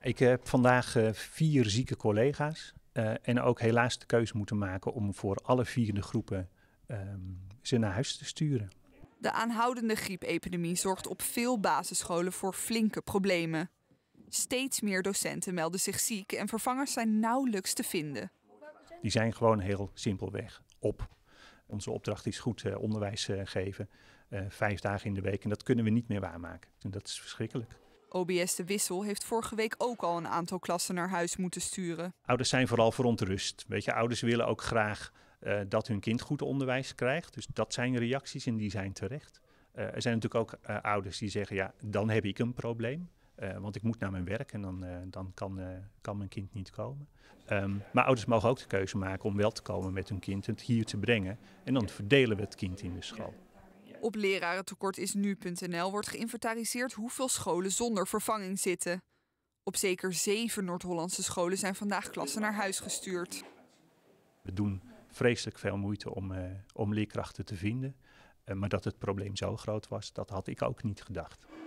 Ik heb vandaag eh, vier zieke collega's eh, en ook helaas de keuze moeten maken om voor alle vier de groepen ehm, ze naar huis te sturen. De aanhoudende griepepidemie zorgt op veel basisscholen voor flinke problemen. Steeds meer docenten melden zich ziek en vervangers zijn nauwelijks te vinden. Die zijn gewoon heel simpelweg op. Onze opdracht is goed eh, onderwijs geven, vijf dagen in de week. En dat kunnen we niet meer waarmaken. En dat is verschrikkelijk. OBS De Wissel heeft vorige week ook al een aantal klassen naar huis moeten sturen. Ouders zijn vooral verontrust. Weet je, ouders willen ook graag eh, dat hun kind goed onderwijs krijgt. Dus dat zijn reacties en die zijn terecht. Eh, er zijn natuurlijk ook eh, ouders die zeggen, ja, dan heb ik een probleem. want ik moet naar mijn werk en dan, dan kan, kan mijn kind niet komen. Ehm, maar ouders mogen ook de keuze maken om wel te komen met hun kind en het hier te brengen. En dan verdelen we het kind in de school. Op lerarentekort is nu.nl wordt geïnventariseerd hoeveel scholen zonder vervanging zitten. Op zeker zeven Noord-Hollandse scholen zijn vandaag klassen naar huis gestuurd. We doen vreselijk veel moeite om, eh, om leerkrachten te vinden. Eh, maar dat het probleem zo groot was, dat had ik ook niet gedacht.